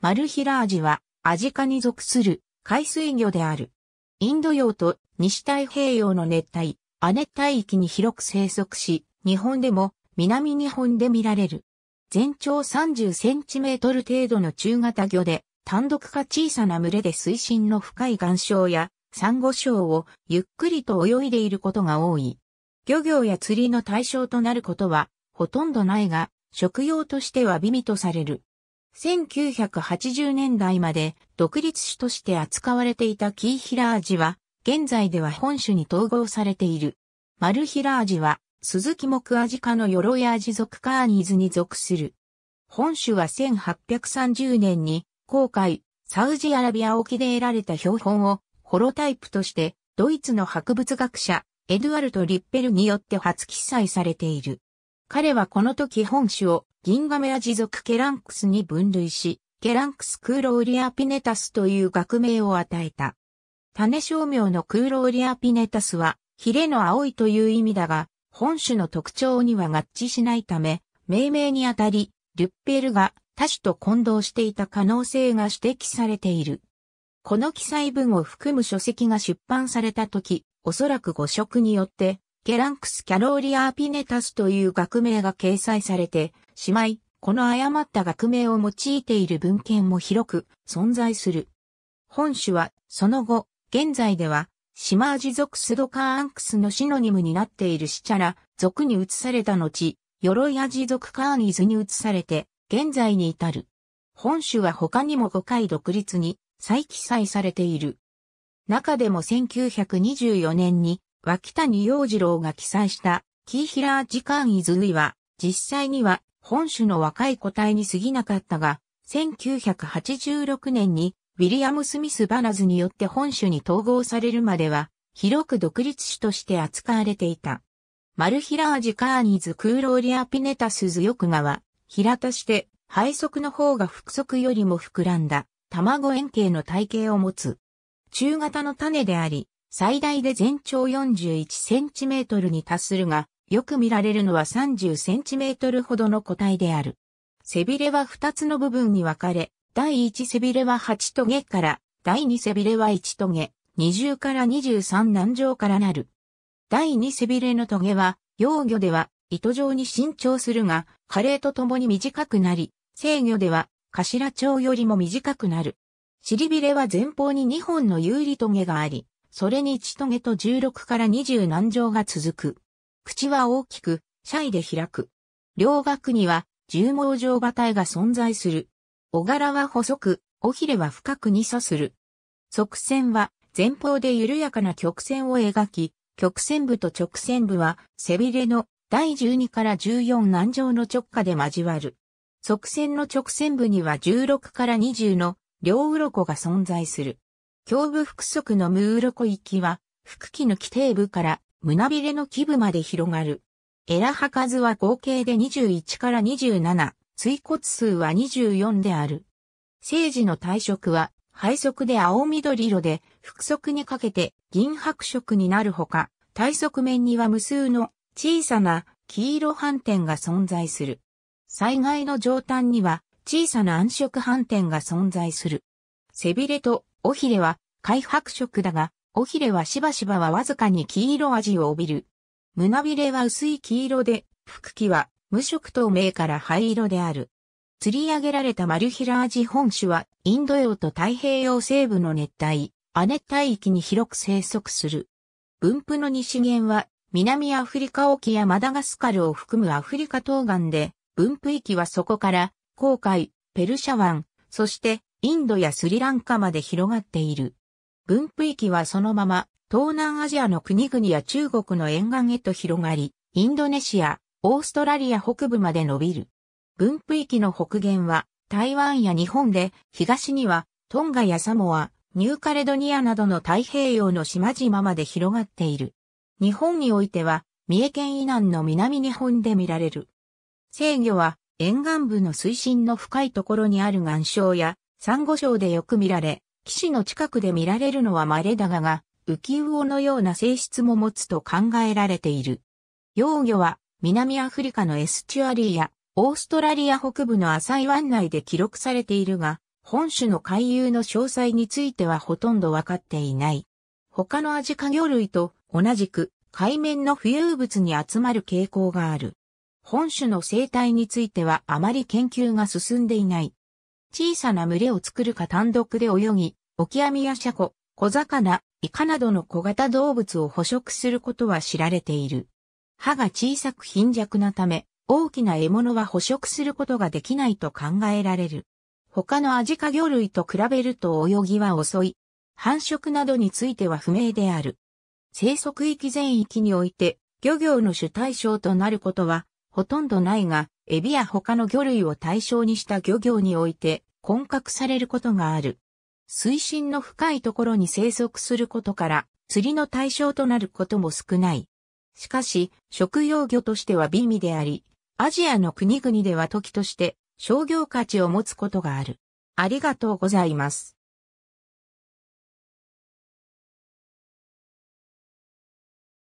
マルヒラアジはアジカに属する海水魚である。インド洋と西太平洋の熱帯、亜熱帯域に広く生息し、日本でも南日本で見られる。全長30センチメートル程度の中型魚で、単独か小さな群れで水深の深い岩礁や珊瑚礁をゆっくりと泳いでいることが多い。漁業や釣りの対象となることはほとんどないが、食用としては美味とされる。1980年代まで独立種として扱われていたキーヒラアジは、現在では本種に統合されている。マルヒラアジは、鈴木木アジ科の鎧アジ属カーニーズに属する。本種は1830年に、航海、サウジアラビア沖で得られた標本を、ホロタイプとして、ドイツの博物学者、エドゥアルト・リッペルによって初記載されている。彼はこの時本種をギンガメア持続ケランクスに分類し、ケランクスクーローリアピネタスという学名を与えた。種商名のクーローリアピネタスは、ヒレの青いという意味だが、本種の特徴には合致しないため、命名にあたり、リュッペルが他種と混同していた可能性が指摘されている。この記載文を含む書籍が出版された時、おそらく誤植によってケランクス・キャローリアーピネタスという学名が掲載されて、しまい、この誤った学名を用いている文献も広く存在する。本種は、その後、現在では、シマージ属スドカーンクスのシノニムになっているシチャラ族に移された後、ヨロイアジ属カーニズに移されて、現在に至る。本種は他にも5回独立に再記載されている。中でも1924年に脇谷洋次郎が記載したキーヒラー時間イズウイは、実際には本種の若い個体に過ぎなかったが、1986年にウィリアム・スミス・バナズによって本種に統合されるまでは、広く独立種として扱われていた。マルヒラージカーニズ・クーローリア・ピネタスズ・ヨクガは、平田して、背側の方が腹側よりも膨らんだ、卵円形の体型を持つ。中型の種であり、最大で全長41センチメートルに達するが、よく見られるのは30センチメートルほどの個体である。背びれは2つの部分に分かれ、第1背びれは8トゲから、第2背びれは1トゲ、20から23南上からなる。第2背びれのトゲは、幼魚では糸状に伸長するが、加齢とともに短くなり、制魚では頭長よりも短くなる。尻びれは前方に2本の有利トゲがあり、それに血とげと16から20難情が続く。口は大きく、シャイで開く。両額には、重毛状馬体が存在する。小柄は細く、尾ひれは深くに差する。側線は、前方で緩やかな曲線を描き、曲線部と直線部は、背びれの第12から14難情の直下で交わる。側線の直線部には16から20の両鱗が存在する。胸部腹側のムーロ行域は、腹器の基底部から胸びれの基部まで広がる。エラハ数は合計で21から27、椎骨数は24である。生児の体色は、配色で青緑色で、腹側にかけて銀白色になるほか、体側面には無数の小さな黄色斑点が存在する。災害の上端には小さな暗色斑点が存在する。背びれと尾ひれは灰白色だが、尾ひれはしばしばはわずかに黄色味を帯びる。胸びれは薄い黄色で、腹器は無色透明から灰色である。釣り上げられたマルヒラ味。ジ本種はインド洋と太平洋西部の熱帯、亜熱帯域に広く生息する。分布の西限は南アフリカ沖やマダガスカルを含むアフリカ東岸で、分布域はそこから、航海、ペルシャ湾、そしてインドやスリランカまで広がっている。分布域はそのまま、東南アジアの国々や中国の沿岸へと広がり、インドネシア、オーストラリア北部まで伸びる。分布域の北限は、台湾や日本で、東には、トンガやサモア、ニューカレドニアなどの太平洋の島々まで広がっている。日本においては、三重県以南の南日本で見られる。制御は、沿岸部の水深の深いところにある岩礁や、珊瑚礁でよく見られ、岸の近くで見られるのは稀だがが、浮魚のような性質も持つと考えられている。幼魚は南アフリカのエスチュアリーやオーストラリア北部の浅い湾内で記録されているが、本種の海遊の詳細についてはほとんどわかっていない。他のアジカ魚類と同じく海面の浮遊物に集まる傾向がある。本種の生態についてはあまり研究が進んでいない。小さな群れを作るか単独で泳ぎ、オキアミやシャコ、小魚、イカなどの小型動物を捕食することは知られている。歯が小さく貧弱なため、大きな獲物は捕食することができないと考えられる。他のアジカ魚類と比べると泳ぎは遅い。繁殖などについては不明である。生息域全域において、漁業の主対象となることは、ほとんどないが、エビや他の魚類を対象にした漁業において、混獲されることがある。水深の深いところに生息することから、釣りの対象となることも少ない。しかし、食用魚としては微味であり、アジアの国々では時として商業価値を持つことがある。ありがとうございます。